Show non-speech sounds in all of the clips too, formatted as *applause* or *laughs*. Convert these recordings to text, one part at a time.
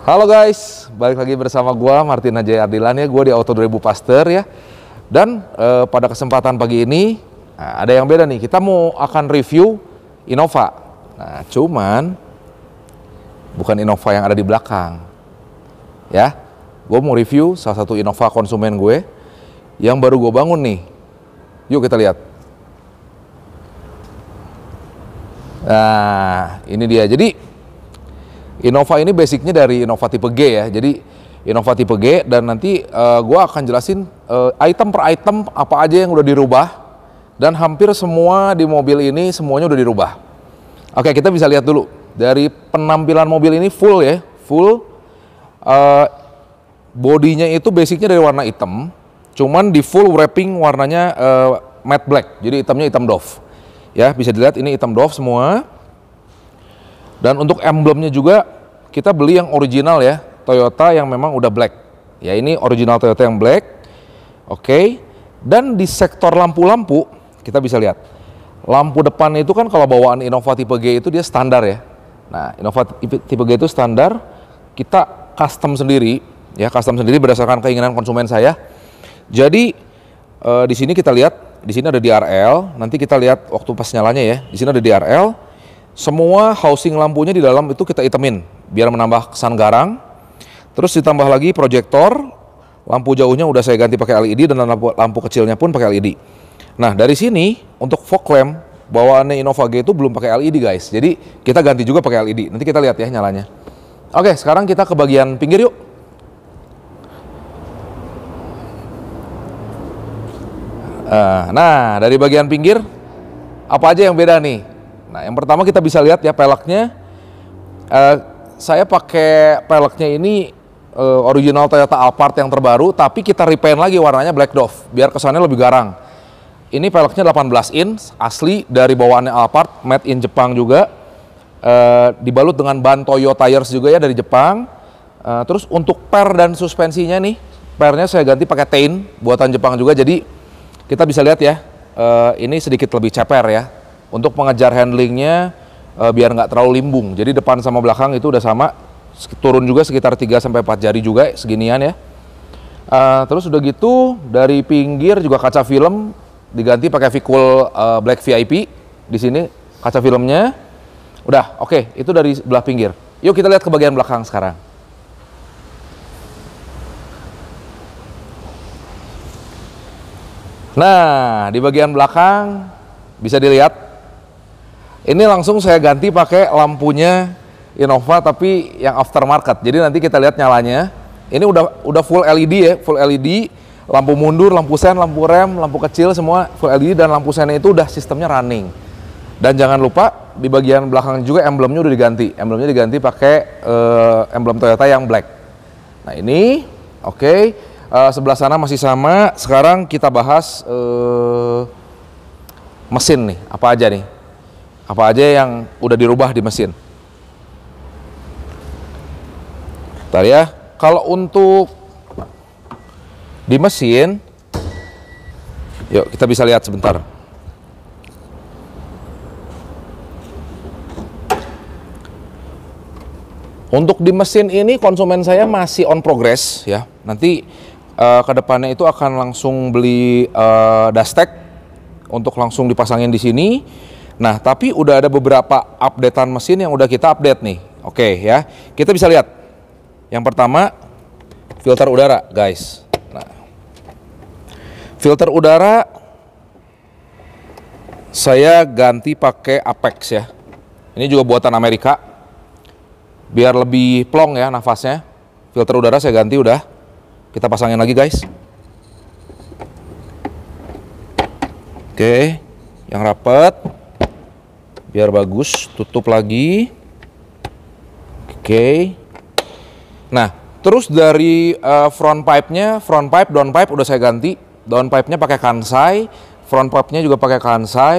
Halo guys, balik lagi bersama gue Martin Ajay Ardilan ya, gue di Auto 2000 Pasteur ya. Dan eh, pada kesempatan pagi ini nah, ada yang beda nih, kita mau akan review Innova. Nah cuman bukan Innova yang ada di belakang, ya. Gue mau review salah satu Innova konsumen gue yang baru gue bangun nih. Yuk kita lihat. Nah ini dia, jadi Innova ini basicnya dari Innova tipe G ya. Jadi Innova tipe G dan nanti uh, eh, gue akan jelasin uh, item per item apa aja yang udah dirubah dan hampir semua di mobil ini semuanya udah dirubah. Oke kita bisa lihat dulu dari penampilan mobil ini full ya, full. Uh, bodinya itu basicnya dari warna hitam, cuman di full wrapping warnanya uh, matte black, jadi hitamnya hitam doff. Ya bisa dilihat ini hitam doff semua. Dan untuk emblemnya juga kita beli yang original ya, Toyota yang memang udah black. Ya ini original Toyota yang black. Oke. Okay. Dan di sektor lampu-lampu kita bisa lihat. Lampu depan itu kan kalau bawaan Innova tipe G itu dia standar ya. Nah, Innova tipe G itu standar. Kita custom sendiri ya, custom sendiri berdasarkan keinginan konsumen saya. Jadi e, di sini kita lihat, di sini ada DRL, nanti kita lihat waktu pas nyalanya ya. Di sini ada DRL, semua housing lampunya di dalam itu kita itemin biar menambah kesan garang. Terus ditambah lagi proyektor, lampu jauhnya udah saya ganti pakai LED dan lampu, lampu kecilnya pun pakai LED. Nah dari sini untuk fog lamp bawaannya Innova G itu belum pakai LED guys. Jadi kita ganti juga pakai LED. Nanti kita lihat ya nyalanya. Oke sekarang kita ke bagian pinggir yuk. Eh, nah dari bagian pinggir apa aja yang beda nih? Nah, yang pertama kita bisa lihat ya peleknya. Uh, saya pakai peleknya ini uh, original Toyota Alphard yang terbaru, tapi kita repaint lagi warnanya Black Dove, biar kesannya lebih garang. Ini peleknya 18 inch asli dari bawaannya Alphard, made in Jepang juga. Uh, dibalut dengan ban Toyota Tires juga ya dari Jepang. Uh, terus untuk per dan suspensinya nih, pernya saya ganti pakai Tain buatan Jepang juga. Jadi kita bisa lihat ya, uh, ini sedikit lebih ceper ya, untuk mengejar handlingnya uh, biar nggak terlalu limbung. Jadi depan sama belakang itu udah sama, turun juga sekitar 3 sampai 4 jari juga seginian ya. Uh, terus udah gitu dari pinggir juga kaca film diganti pakai Vicul uh, Black VIP di sini kaca filmnya. Udah, oke, okay, itu dari belah pinggir. Yuk kita lihat ke bagian belakang sekarang. Nah, di bagian belakang bisa dilihat ini langsung saya ganti pakai lampunya Innova tapi yang aftermarket. Jadi nanti kita lihat nyalanya. Ini udah udah full LED ya, full LED, lampu mundur, lampu sen, lampu rem, lampu kecil semua full LED dan lampu sennya itu udah sistemnya running. Dan jangan lupa di bagian belakang juga emblemnya udah diganti. Emblemnya diganti pakai uh, emblem Toyota yang black. Nah, ini oke. Okay. Uh, eh, sebelah sana masih sama. Sekarang kita bahas uh, mesin nih, apa aja nih? Apa aja yang udah dirubah di mesin? Bentar ya. Kalau untuk di mesin, yuk kita bisa lihat sebentar. Untuk di mesin ini konsumen saya masih on progress ya. Nanti uh, eh, kedepannya itu akan langsung beli uh, eh, dastek untuk langsung dipasangin di sini. Nah, tapi udah ada beberapa updatean mesin yang udah kita update nih. Oke okay, ya, kita bisa lihat. Yang pertama, filter udara, guys. Nah, filter udara saya ganti pakai Apex ya. Ini juga buatan Amerika. Biar lebih plong ya nafasnya. Filter udara saya ganti udah. Kita pasangin lagi, guys. Oke, okay, yang rapet biar bagus tutup lagi oke okay. nah terus dari uh, front pipe nya front pipe down pipe udah saya ganti down pipe nya pakai kansai front pipe nya juga pakai kansai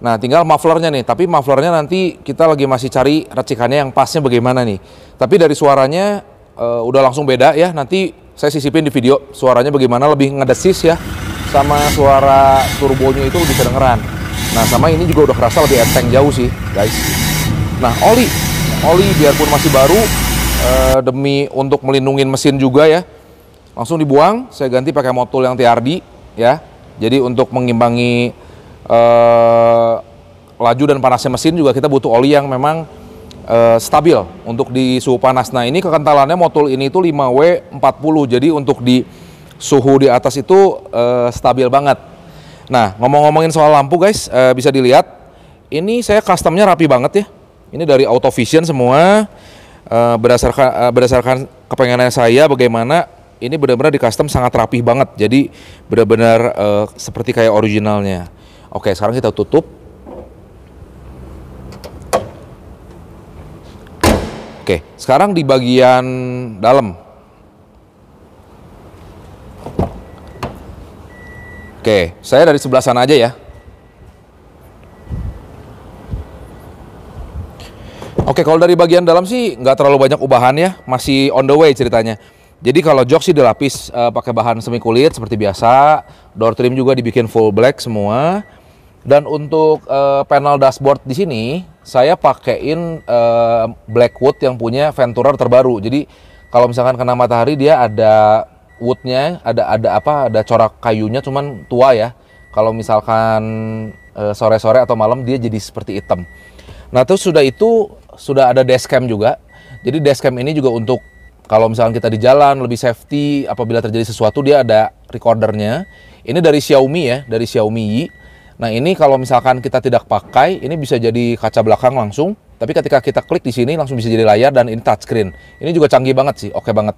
nah tinggal muffler nya nih tapi muffler nya nanti kita lagi masih cari racikannya yang pasnya bagaimana nih tapi dari suaranya uh, udah langsung beda ya nanti saya sisipin di video suaranya bagaimana lebih ngedesis ya sama suara turbonya itu bisa dengeran Nah sama ini juga udah kerasa lebih enteng jauh sih guys. Nah oli, oli biarpun masih baru eh, demi untuk melindungi mesin juga ya. Langsung dibuang, saya ganti pakai motul yang TRD ya. Jadi untuk mengimbangi eh, laju dan panasnya mesin juga kita butuh oli yang memang eh, stabil untuk di suhu panas. Nah ini kekentalannya motul ini itu 5W40 jadi untuk di suhu di atas itu eh, stabil banget Nah, ngomong-ngomongin soal lampu guys, e, bisa dilihat ini saya customnya rapi banget ya. Ini dari Auto Vision semua. e, berdasarkan e, berdasarkan kepengenannya saya bagaimana ini benar-benar di custom sangat rapi banget. Jadi benar-benar e, seperti kayak originalnya. Oke, sekarang kita tutup. Oke, sekarang di bagian dalam Oke, saya dari sebelah sana aja ya. Oke, kalau dari bagian dalam sih nggak terlalu banyak ubahan ya, masih on the way ceritanya. Jadi kalau jok sih dilapis e, pakai bahan semi kulit seperti biasa, door trim juga dibikin full black semua. Dan untuk e, panel dashboard di sini saya pakein eh, black wood yang punya Venturer terbaru. Jadi kalau misalkan kena matahari dia ada woodnya ada ada apa ada corak kayunya cuman tua ya kalau misalkan e, sore-sore atau malam dia jadi seperti hitam nah terus sudah itu sudah ada dashcam juga jadi dashcam ini juga untuk kalau misalkan kita di jalan lebih safety apabila terjadi sesuatu dia ada recordernya ini dari Xiaomi ya dari Xiaomi Yi Nah ini kalau misalkan kita tidak pakai, ini bisa jadi kaca belakang langsung. Tapi ketika kita klik di sini langsung bisa jadi layar dan ini touchscreen. Ini juga canggih banget sih, oke okay banget.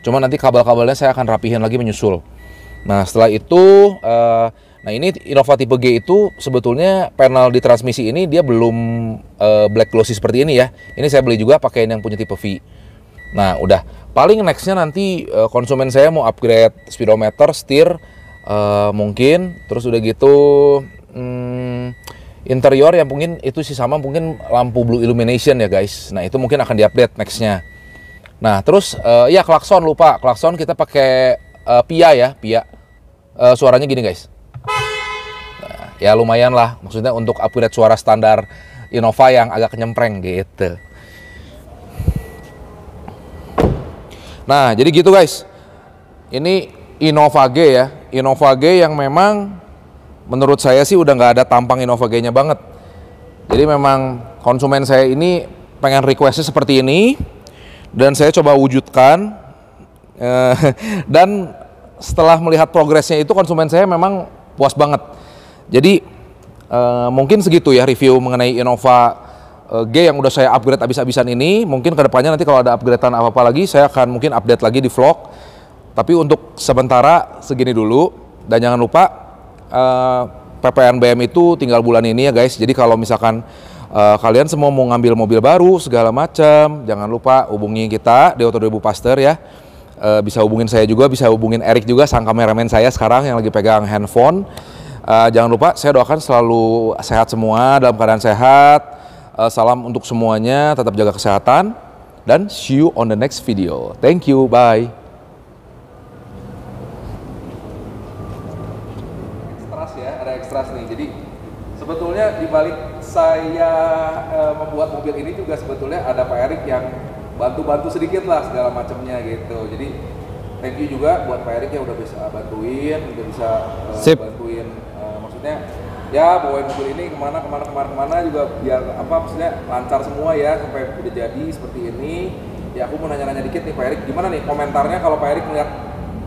Cuma nanti kabel-kabelnya saya akan rapihin lagi menyusul. Nah setelah itu, uh, nah ini Innova tipe G itu sebetulnya panel di transmisi ini dia belum uh, black glossy seperti ini ya. Ini saya beli juga pakai yang punya tipe V. Nah udah, paling nextnya nanti uh, konsumen saya mau upgrade speedometer, setir uh, mungkin, terus udah gitu. Hmm, interior yang mungkin itu sih sama mungkin lampu blue illumination ya guys. Nah itu mungkin akan diupdate nextnya. Nah, terus uh, ya klakson lupa. Klakson kita pakai uh, pia ya, pia. Uh, suaranya gini, guys. Nah, ya lumayan lah, maksudnya untuk upgrade suara standar Innova yang agak nyempreng gitu. Nah, jadi gitu guys. Ini Innova G ya. Innova G yang memang menurut saya sih udah nggak ada tampang Innova G-nya banget. Jadi memang konsumen saya ini pengen requestnya seperti ini dan saya coba wujudkan eh, *laughs* dan setelah melihat progresnya itu konsumen saya memang puas banget jadi eh, mungkin segitu ya review mengenai Innova eh, G yang udah saya upgrade abis-abisan ini mungkin kedepannya nanti kalau ada upgradean apa-apa lagi saya akan mungkin update lagi di vlog tapi untuk sementara segini dulu dan jangan lupa PPNBM itu tinggal bulan ini ya guys jadi kalau misalkan uh, kalian semua mau ngambil mobil baru segala macam, jangan lupa hubungi kita di Auto 2000 Pasteur ya. Uh, bisa hubungin saya juga, bisa hubungin Erik juga sang kameramen saya sekarang yang lagi pegang handphone. Uh, jangan lupa saya doakan selalu sehat semua dalam keadaan sehat. Uh, salam untuk semuanya, tetap jaga kesehatan dan see you on the next video. Thank you, bye. sebetulnya di balik saya e, membuat mobil ini juga sebetulnya ada Pak Erik yang bantu-bantu sedikit lah segala macamnya gitu. Jadi thank you juga buat Pak Erik yang udah bisa bantuin, udah bisa e, bantuin e, maksudnya ya bawain mobil ini kemana kemana kemana kemana juga biar apa maksudnya lancar semua ya sampai udah jadi seperti ini. Ya aku mau nanya-nanya dikit nih Pak Erik, gimana nih komentarnya kalau Pak Erik melihat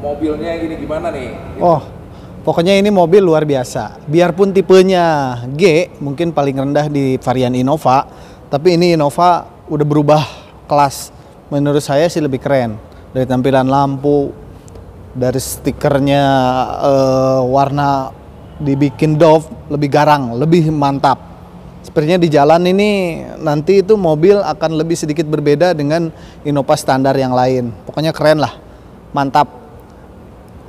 mobilnya gini gimana nih? Gitu. Oh, Pokoknya ini mobil luar biasa. Biarpun tipenya G, mungkin paling rendah di varian Innova, tapi ini Innova udah berubah kelas. Menurut saya sih lebih keren. Dari tampilan lampu, dari stikernya uh, warna dibikin Dove lebih garang, lebih mantap. Sepertinya di jalan ini nanti itu mobil akan lebih sedikit berbeda dengan Innova standar yang lain. Pokoknya keren lah. Mantap.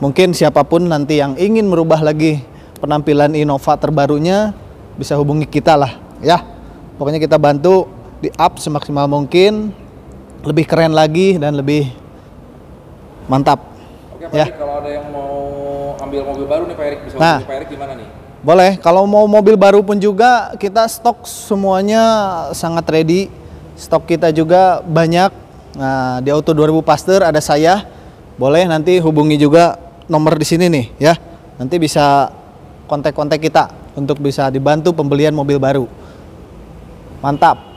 Mungkin siapapun nanti yang ingin merubah lagi penampilan Innova terbarunya bisa hubungi kita lah ya. Pokoknya kita bantu di up semaksimal mungkin lebih keren lagi dan lebih mantap. Oke, Pak ya. kalau ada yang mau ambil mobil baru nih Pak Erik bisa nah, Pak Erik gimana nih? Boleh, kalau mau mobil baru pun juga kita stok semuanya sangat ready. Stok kita juga banyak. Nah, di Auto 2000 Pasteur ada saya. Boleh nanti hubungi juga nomor di sini nih ya. Nanti bisa kontak-kontak kita untuk bisa dibantu pembelian mobil baru. Mantap.